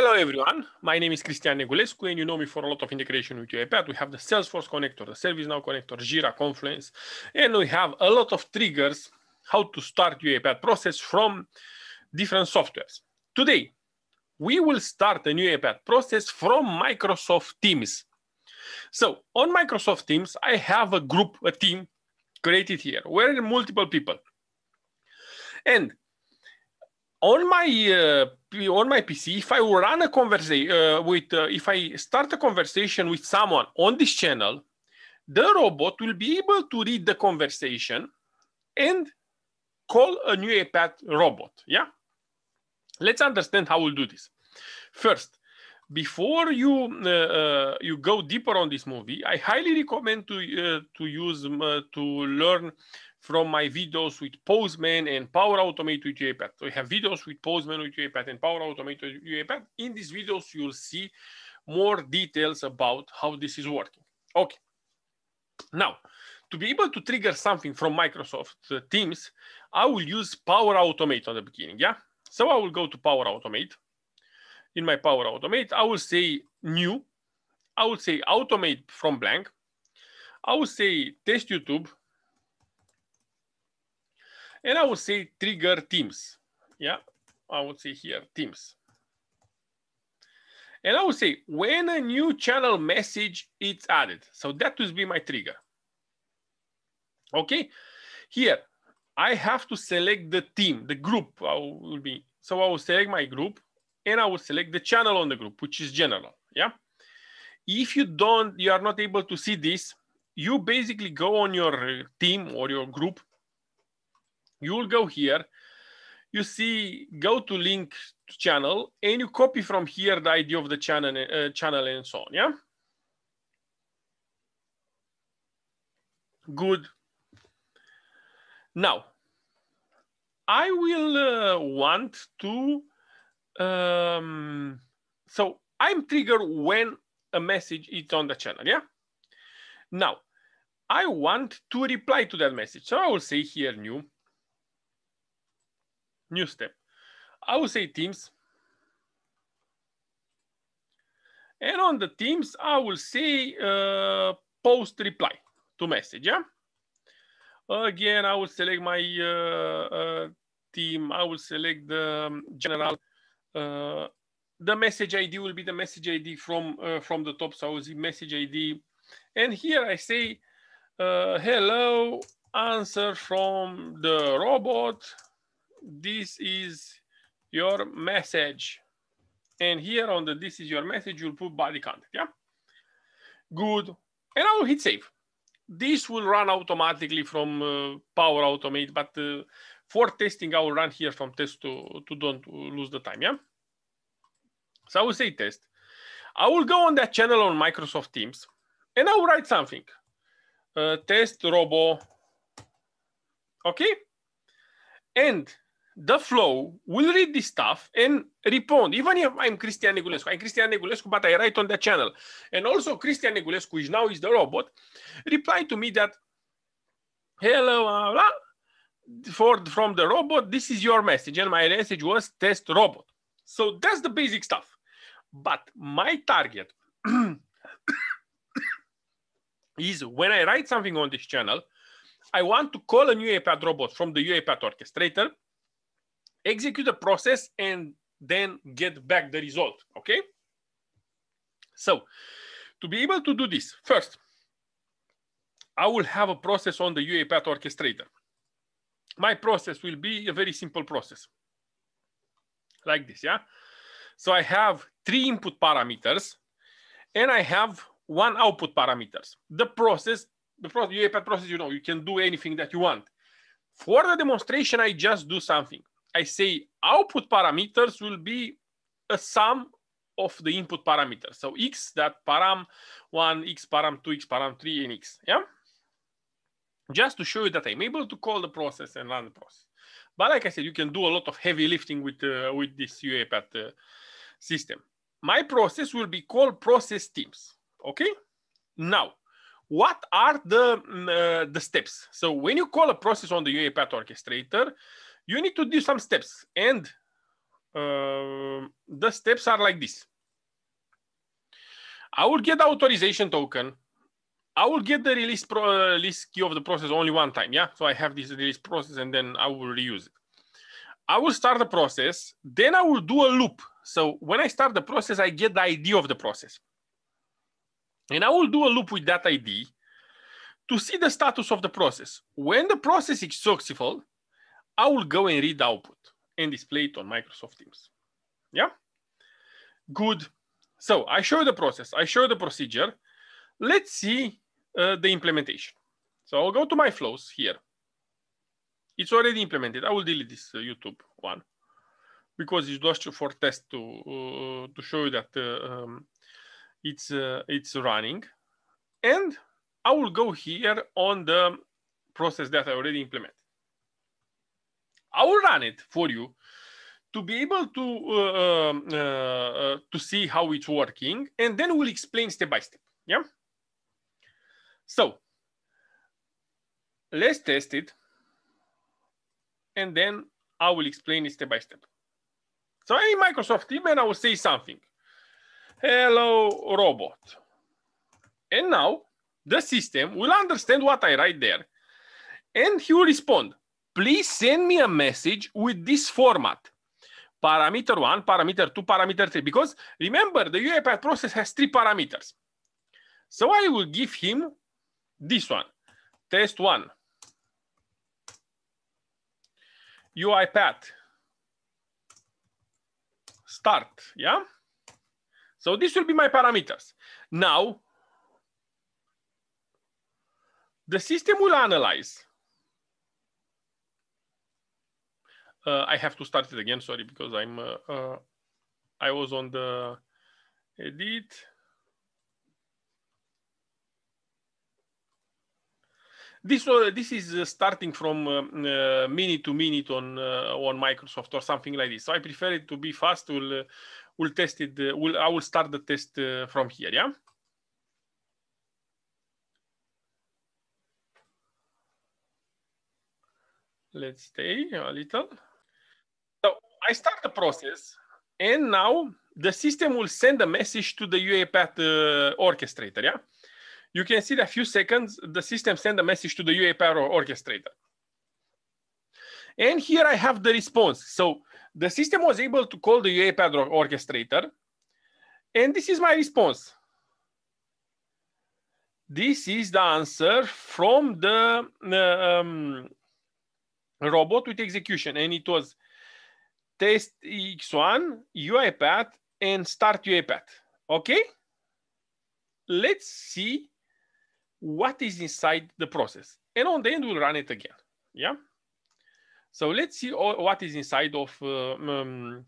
Hello everyone, my name is Cristian Negulescu and you know me for a lot of integration with UiPath. We have the Salesforce connector, the ServiceNow connector, Jira, Confluence, and we have a lot of triggers how to start UiPath process from different softwares. Today, we will start a new UiPath process from Microsoft Teams. So on Microsoft Teams, I have a group, a team created here. where multiple people. And on my uh, on my PC, if I run a conversation uh, with, uh, if I start a conversation with someone on this channel, the robot will be able to read the conversation and call a new APAT robot. Yeah. Let's understand how we'll do this. First, before you uh, uh you go deeper on this movie, I highly recommend to uh, to use uh, to learn from my videos with Postman and Power Automate with UiPath. So I have videos with Postman with UiPath and Power Automate with UiPath. In these videos, you'll see more details about how this is working. Okay. Now, to be able to trigger something from Microsoft uh, Teams, I will use Power Automate on the beginning, yeah? So I will go to Power Automate. In my Power Automate, I will say new. I will say automate from blank. I will say test YouTube and I would say trigger teams. Yeah, I would say here teams. And I would say when a new channel message is added. So that would be my trigger. Okay, here I have to select the team, the group I will be. So I will select my group and I will select the channel on the group, which is general. Yeah. If you don't, you are not able to see this, you basically go on your team or your group you will go here you see go to link channel and you copy from here the id of the channel uh, channel and so on yeah good now i will uh, want to um, so i'm triggered when a message is on the channel yeah now i want to reply to that message so i will say here new new step. I would say teams. And on the teams, I will say uh, post reply to message. Yeah. Again, I will select my uh, uh, team. I will select the um, general. Uh, the message ID will be the message ID from uh, from the top. So I will see message ID. And here I say, uh, hello, answer from the robot this is your message. And here on the this is your message, you'll put body content, yeah? Good. And I will hit save. This will run automatically from uh, Power Automate, but uh, for testing, I will run here from test to, to don't lose the time, yeah? So I will say test. I will go on that channel on Microsoft Teams and I will write something. Uh, test robo, okay? And the flow will read this stuff and respond. Even if I'm Cristian Negulescu, I'm Cristian Negulescu, but I write on the channel. And also Cristian Negulescu, which now is the robot, replied to me that, hello, blah, blah, for, from the robot, this is your message. And my message was test robot. So that's the basic stuff. But my target is when I write something on this channel, I want to call a new UiPath robot from the UiPath orchestrator execute the process and then get back the result, okay? So to be able to do this, first, I will have a process on the UiPath orchestrator. My process will be a very simple process like this, yeah? So I have three input parameters and I have one output parameters. The process, the pro process, you know, you can do anything that you want. For the demonstration, I just do something. I say output parameters will be a sum of the input parameters. So x that param 1, x param 2, x param 3, and x. Yeah. Just to show you that I'm able to call the process and run the process. But like I said, you can do a lot of heavy lifting with uh, with this UAPath uh, system. My process will be called process teams. Okay. Now, what are the mm, uh, the steps? So when you call a process on the UAPath orchestrator, you need to do some steps and uh, the steps are like this. I will get the authorization token. I will get the release, pro, uh, release key of the process only one time. Yeah, so I have this release process and then I will reuse it. I will start the process, then I will do a loop. So when I start the process, I get the ID of the process. And I will do a loop with that ID to see the status of the process. When the process is successful, I will go and read the output and display it on Microsoft Teams. Yeah, good. So I show the process, I show the procedure. Let's see uh, the implementation. So I'll go to my flows here. It's already implemented. I will delete this uh, YouTube one because it's just for test to uh, to show you that uh, um, it's uh, it's running. And I will go here on the process that I already implemented. I will run it for you to be able to uh uh, uh, uh, to see how it's working, and then we'll explain step by step. Yeah. So let's test it, and then I will explain it step by step. So in Microsoft team, and I will say something. Hello, robot. And now the system will understand what I write there and he will respond please send me a message with this format parameter one, parameter two, parameter three. Because remember, the UiPath process has three parameters. So I will give him this one, test one, UiPath start, yeah? So this will be my parameters. Now, the system will analyze Uh, I have to start it again, sorry, because I'm, uh, uh I was on the edit. This, uh, this is uh, starting from um, minute to minute on, on Microsoft or something like this. So I prefer it to be fast. We'll, we'll test it. we'll, I will start the test from here, yeah? let's stay a little. I start the process, and now the system will send a message to the UAPath uh, orchestrator. Yeah, you can see that a few seconds the system send a message to the UAPath orchestrator. And here I have the response. So the system was able to call the UAPath orchestrator, and this is my response. This is the answer from the uh, um, robot with execution, and it was test X1, UiPath, and start UiPath, okay? Let's see what is inside the process. And on the end, we'll run it again, yeah? So let's see all, what is inside of um, um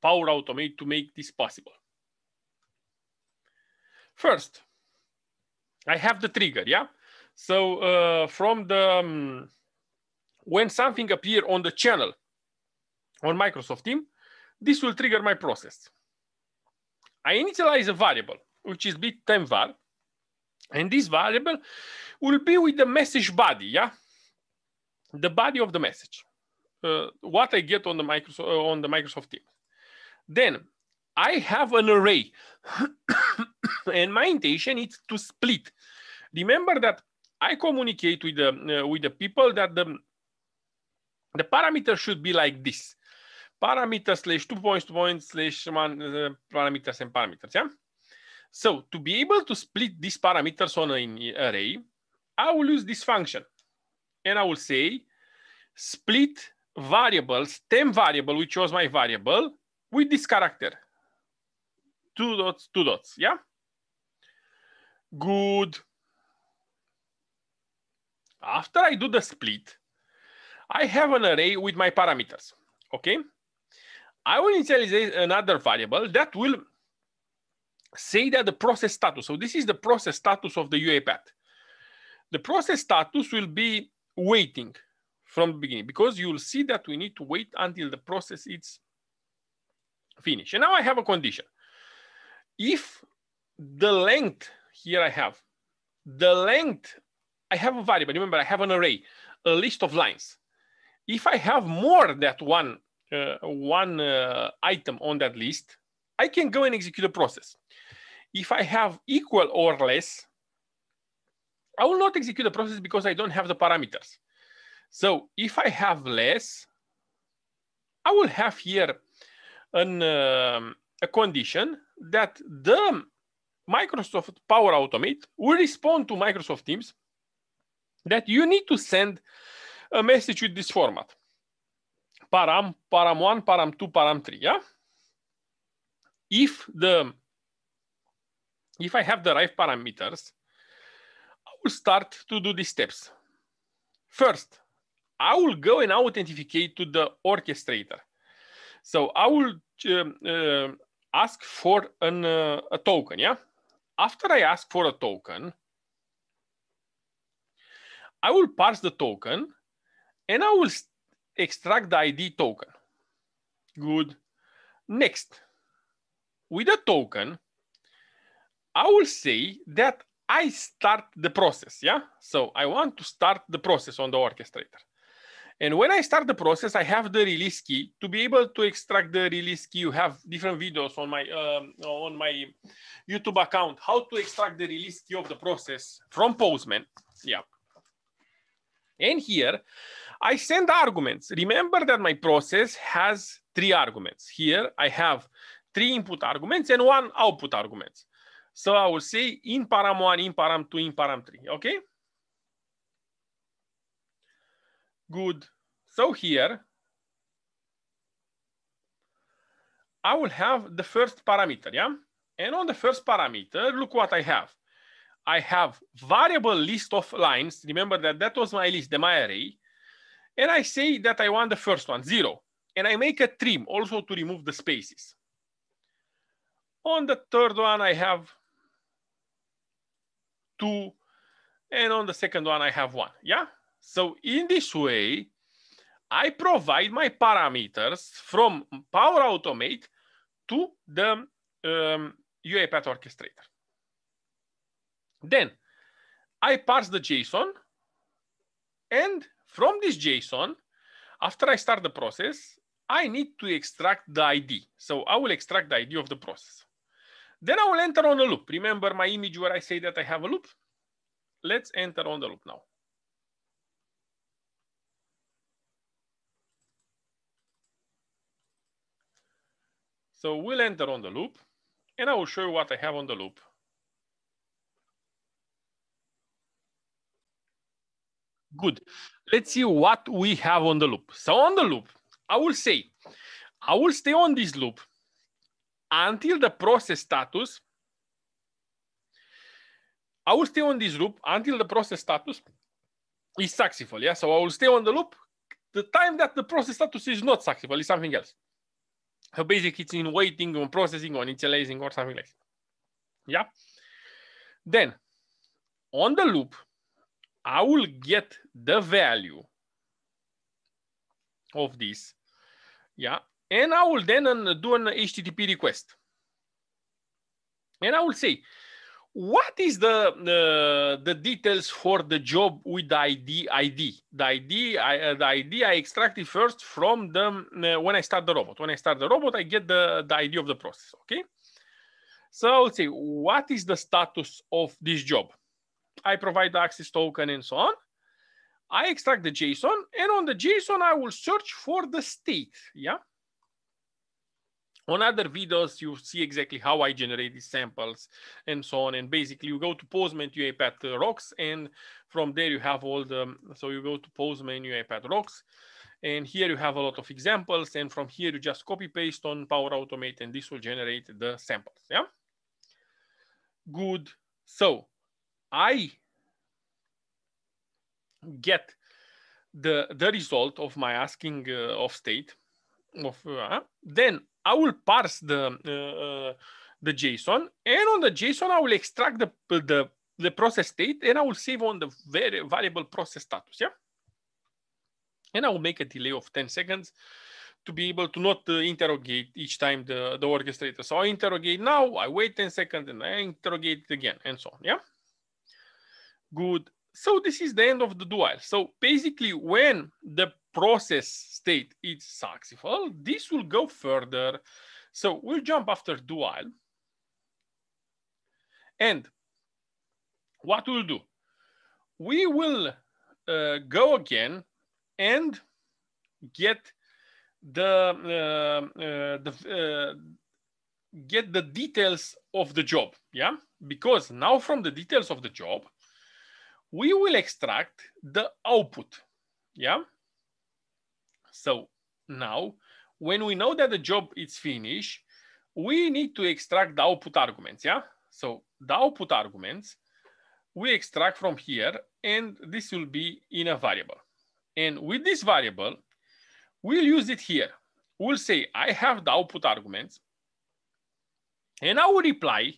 Power Automate to make this possible. First, I have the trigger, yeah? So uh, from the, um, when something appear on the channel, on Microsoft Team, this will trigger my process. I initialize a variable, which is bit10 var, and this variable will be with the message body, yeah? The body of the message, uh, what I get on the Microsoft, uh, on the Microsoft Team. Then I have an array, and my intention is to split. Remember that I communicate with the, uh, with the people that the, the parameter should be like this parameter slash 2.2 point slash one uh, parameters and parameters. Yeah. So to be able to split these parameters on an array, I will use this function and I will say split variables, temp variable, which was my variable with this character. Two dots, two dots. Yeah. Good. After I do the split, I have an array with my parameters. Okay. I will initialize another variable that will say that the process status. So this is the process status of the UAPath. The process status will be waiting from the beginning because you'll see that we need to wait until the process is finished. And now I have a condition. If the length here I have, the length, I have a variable. Remember, I have an array, a list of lines. If I have more than one uh, one uh, item on that list, I can go and execute a process. If I have equal or less, I will not execute a process because I don't have the parameters. So if I have less, I will have here an, um, a condition that the Microsoft Power Automate will respond to Microsoft Teams that you need to send a message with this format param, param1, param2, param3, yeah? If the, if I have the right parameters, I will start to do these steps. First, I will go and I authenticate to the orchestrator. So I will uh, uh, ask for an, uh, a token, yeah? After I ask for a token, I will parse the token and I will extract the ID token. Good. Next, with a token, I will say that I start the process, yeah? So I want to start the process on the orchestrator. And when I start the process, I have the release key. To be able to extract the release key, you have different videos on my um, on my YouTube account, how to extract the release key of the process from Postman. Yeah. And here, I send arguments. Remember that my process has three arguments. Here I have three input arguments and one output arguments. So I will say in param one, in param two, in param three. Okay? Good. So here, I will have the first parameter, yeah? And on the first parameter, look what I have. I have variable list of lines. Remember that that was my list, the my array. And I say that I want the first one, zero. And I make a trim also to remove the spaces. On the third one, I have two. And on the second one, I have one, yeah? So in this way, I provide my parameters from Power Automate to the um, UiPath orchestrator. Then I parse the JSON and from this JSON, after I start the process, I need to extract the ID. So I will extract the ID of the process. Then I will enter on a loop. Remember my image where I say that I have a loop? Let's enter on the loop now. So we'll enter on the loop and I will show you what I have on the loop Good. Let's see what we have on the loop. So on the loop, I will say, I will stay on this loop until the process status. I will stay on this loop until the process status is successful. Yeah, so I will stay on the loop. The time that the process status is not successful is something else. So basically, it's in waiting on processing or initializing or something like that. Yeah. Then on the loop, I will get the value of this. Yeah. And I will then uh, do an HTTP request. And I will say, what is the, the, uh, the details for the job with the ID? ID. The ID I, uh, the ID I extracted first from the, um, uh, when I start the robot. When I start the robot, I get the, the ID of the process, okay? So I will say, what is the status of this job? I provide the access token and so on. I extract the JSON and on the JSON, I will search for the state, yeah? On other videos, you see exactly how I generate these samples and so on. And basically you go to Postman UiPath uh, rocks and from there you have all the, so you go to Postman UiPath rocks and here you have a lot of examples. And from here you just copy paste on Power Automate and this will generate the samples, yeah? Good, so I get the the result of my asking uh, of state of uh, then I will parse the uh, uh, the JSON and on the JSON I will extract the the the process state and I will save on the very variable process status yeah and I will make a delay of 10 seconds to be able to not uh, interrogate each time the the orchestrator so I interrogate now I wait 10 seconds and I interrogate again and so on yeah good. So this is the end of the dual. So basically when the process state is successful, this will go further. So we'll jump after dual. And what we'll do, we will uh, go again and get the, uh, uh, the uh, get the details of the job, yeah? Because now from the details of the job, we will extract the output. Yeah. So now when we know that the job is finished, we need to extract the output arguments. Yeah. So the output arguments we extract from here and this will be in a variable. And with this variable, we'll use it here. We'll say, I have the output arguments and I will reply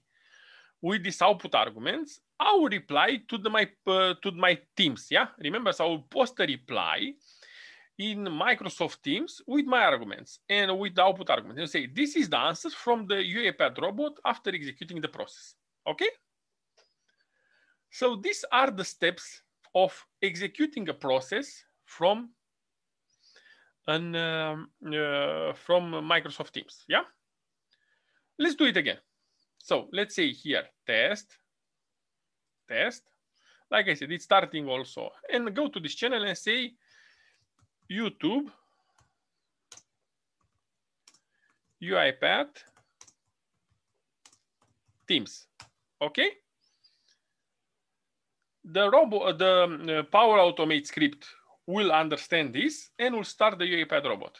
with this output arguments, I'll reply to the, my uh, to my Teams. Yeah, remember, so I'll post a reply in Microsoft Teams with my arguments and with the output arguments. And say this is the answer from the UAPad robot after executing the process. Okay. So these are the steps of executing a process from an uh, uh from Microsoft Teams. Yeah. Let's do it again. So let's say here, test, test. Like I said, it's starting also. And go to this channel and say YouTube UiPath Teams. Okay? The robot, the um, uh, Power Automate script will understand this and will start the UiPath robot.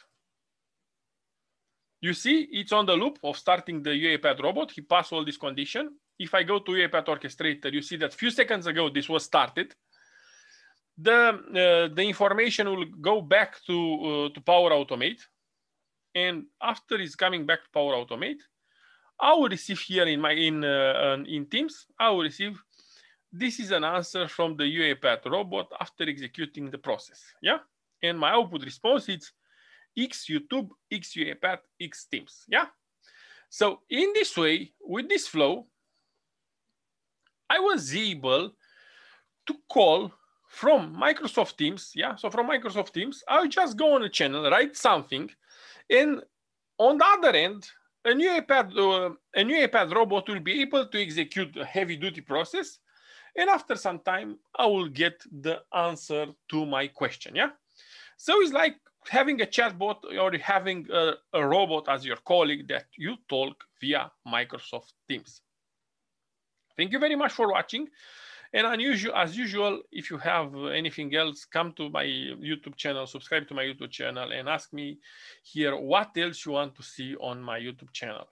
You see, it's on the loop of starting the UAPAD robot. He passed all this condition. If I go to UAPAD orchestrator, you see that few seconds ago, this was started. The, uh, the information will go back to, uh, to Power Automate. And after it's coming back to Power Automate, I will receive here in my in uh, in Teams, I will receive this is an answer from the UAPAD robot after executing the process. Yeah. And my output response is X YouTube, X UiPath, X Teams. Yeah. So in this way, with this flow, I was able to call from Microsoft Teams. Yeah. So from Microsoft Teams, I'll just go on a channel, write something, and on the other end, a new iPad, uh, a new iPad robot will be able to execute a heavy duty process. And after some time, I will get the answer to my question. Yeah. So it's like having a chatbot or having a, a robot as your colleague that you talk via Microsoft Teams. Thank you very much for watching. And unusual, as usual, if you have anything else, come to my YouTube channel, subscribe to my YouTube channel, and ask me here what else you want to see on my YouTube channel.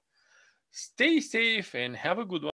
Stay safe and have a good one.